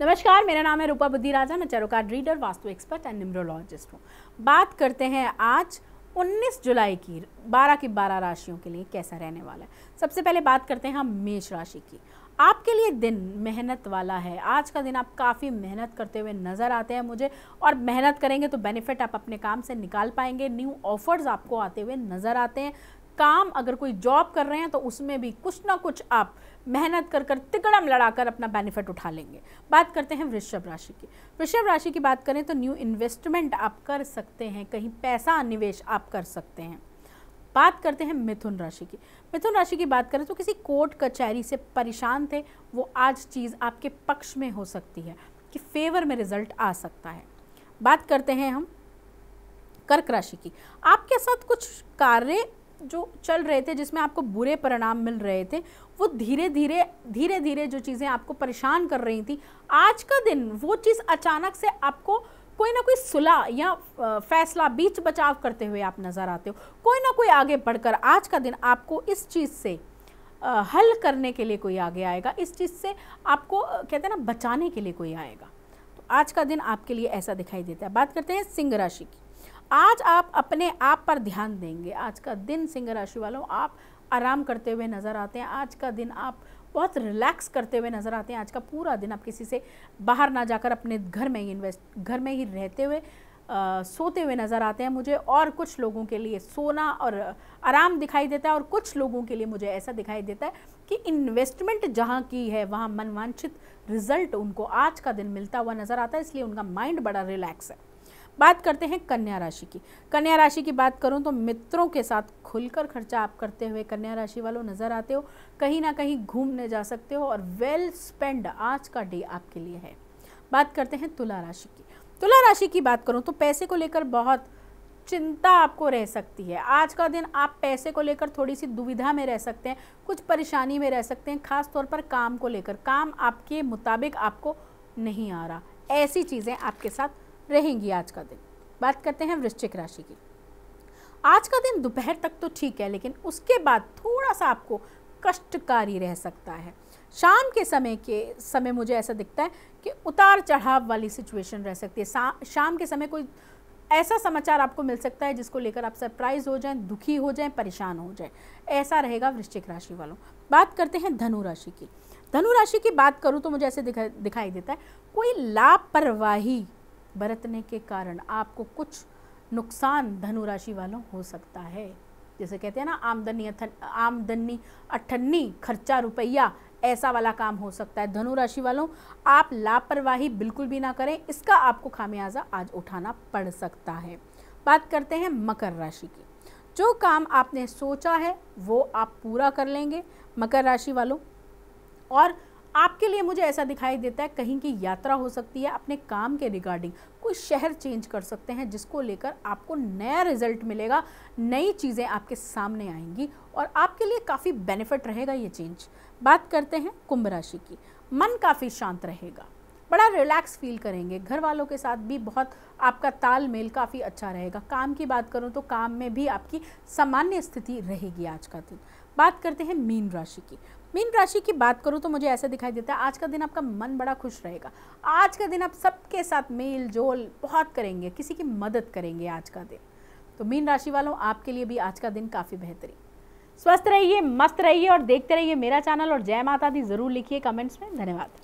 नमस्कार मेरा नाम है रूपा बुद्धि राजा मैं चरो card reader Vastu expert and numerologist हूँ बात करते हैं आज 19 जुलाई की 12 की 12 राशियों के लिए कैसा रहने वाला है सबसे पहले बात करते हैं हम मेष राशि की आपके लिए दिन मेहनत वाला है आज का दिन आप काफ़ी मेहनत करते हुए नज़र आते हैं मुझे और मेहनत करेंगे तो बेनिफिट आप अपने काम से निकाल पाएंगे न्यू ऑफर्स आपको आते हुए नज़र आते हैं काम अगर कोई जॉब कर रहे हैं तो उसमें भी कुछ ना कुछ आप मेहनत कर कर तिकड़म लड़ाकर अपना बेनिफिट उठा लेंगे बात करते हैं वृषभ राशि की वृषभ राशि की बात करें तो न्यू इन्वेस्टमेंट आप कर सकते हैं कहीं पैसा निवेश आप कर सकते हैं बात करते हैं मिथुन राशि की मिथुन राशि की बात करें तो किसी कोर्ट कचहरी से परेशान थे वो आज चीज़ आपके पक्ष में हो सकती है कि फेवर में रिजल्ट आ सकता है बात करते हैं हम कर्क राशि की आपके साथ कुछ कार्य जो चल रहे थे जिसमें आपको बुरे परिणाम मिल रहे थे वो धीरे धीरे धीरे धीरे जो चीज़ें आपको परेशान कर रही थी आज का दिन वो चीज़ अचानक से आपको कोई ना कोई सुलह या फैसला बीच बचाव करते हुए आप नज़र आते हो कोई ना कोई आगे बढ़कर आज का दिन आपको इस चीज़ से हल करने के लिए कोई आगे आएगा इस चीज़ से आपको कहते हैं ना बचाने के लिए कोई आएगा तो आज का दिन आपके लिए ऐसा दिखाई देता है बात करते हैं सिंह राशि की आज आप अपने आप पर ध्यान देंगे आज का दिन सिंह राशि वालों आप आराम करते हुए नज़र आते हैं आज का दिन आप बहुत रिलैक्स करते हुए नज़र आते हैं आज का पूरा दिन आप किसी से बाहर ना जाकर अपने घर में ही इन्वेस्ट घर में ही रहते हुए आ, सोते हुए नज़र आते हैं मुझे और कुछ लोगों के लिए सोना और आराम दिखाई देता है और कुछ लोगों के लिए मुझे ऐसा दिखाई देता है कि इन्वेस्टमेंट जहाँ की है वहाँ मनवांछित रिजल्ट उनको आज का दिन मिलता हुआ नज़र आता है इसलिए उनका माइंड बड़ा रिलैक्स है बात करते हैं कन्या राशि की कन्या राशि की बात करूं तो मित्रों के साथ खुलकर खर्चा आप करते हुए कन्या राशि वालों नज़र आते हो कहीं ना कहीं घूमने जा सकते हो और वेल स्पेंड आज का डे आपके लिए है बात करते हैं तुला राशि की तुला राशि की बात करूं तो पैसे को लेकर बहुत चिंता आपको रह सकती है आज का दिन आप पैसे को लेकर थोड़ी सी दुविधा में रह सकते हैं कुछ परेशानी में रह सकते हैं खास तौर पर काम को लेकर काम आपके मुताबिक आपको नहीं आ रहा ऐसी चीज़ें आपके साथ रहेंगी आज का दिन बात करते हैं वृश्चिक राशि की आज का दिन दोपहर तक तो ठीक है लेकिन उसके बाद थोड़ा सा आपको कष्टकारी रह सकता है शाम के समय के समय मुझे ऐसा दिखता है कि उतार चढ़ाव वाली सिचुएशन रह सकती है शाम के समय कोई ऐसा समाचार आपको मिल सकता है जिसको लेकर आप सरप्राइज हो जाएं दुखी हो जाएं परेशान हो जाएं ऐसा रहेगा वृश्चिक राशि वालों बात करते हैं धनु राशि की धनु राशि की बात करूँ तो मुझे ऐसे दिखा, दिखाई देता है कोई लापरवाही बरतने के कारण आपको कुछ नुकसान धनुराशि वालों हो सकता है जैसे कहते हैं ना आमदनी आमदनी अठन्नी खर्चा रुपया ऐसा वाला काम हो सकता है धनु राशि वालों आप लापरवाही बिल्कुल भी ना करें इसका आपको खामियाजा आज उठाना पड़ सकता है बात करते हैं मकर राशि की जो काम आपने सोचा है वो आप पूरा कर लेंगे मकर राशि वालों और आपके लिए मुझे ऐसा दिखाई देता है कहीं की यात्रा हो सकती है अपने काम के रिगार्डिंग कोई शहर चेंज कर सकते हैं जिसको लेकर आपको नया रिजल्ट मिलेगा नई चीज़ें आपके सामने आएंगी और आपके लिए काफ़ी बेनिफिट रहेगा ये चेंज बात करते हैं कुंभ राशि की मन काफ़ी शांत रहेगा बड़ा रिलैक्स फील करेंगे घर वालों के साथ भी बहुत आपका तालमेल काफ़ी अच्छा रहेगा काम की बात करूँ तो काम में भी आपकी सामान्य स्थिति रहेगी आज का दिन बात करते हैं मीन राशि की मीन राशि की बात करूँ तो मुझे ऐसा दिखाई देता है आज का दिन आपका मन बड़ा खुश रहेगा आज का दिन आप सबके साथ मेल जोल बहुत करेंगे किसी की मदद करेंगे आज का दिन तो मीन राशि वालों आपके लिए भी आज का दिन काफ़ी बेहतरीन स्वस्थ रहिए मस्त रहिए और देखते रहिए मेरा चैनल और जय माता दी ज़रूर लिखिए कमेंट्स में धन्यवाद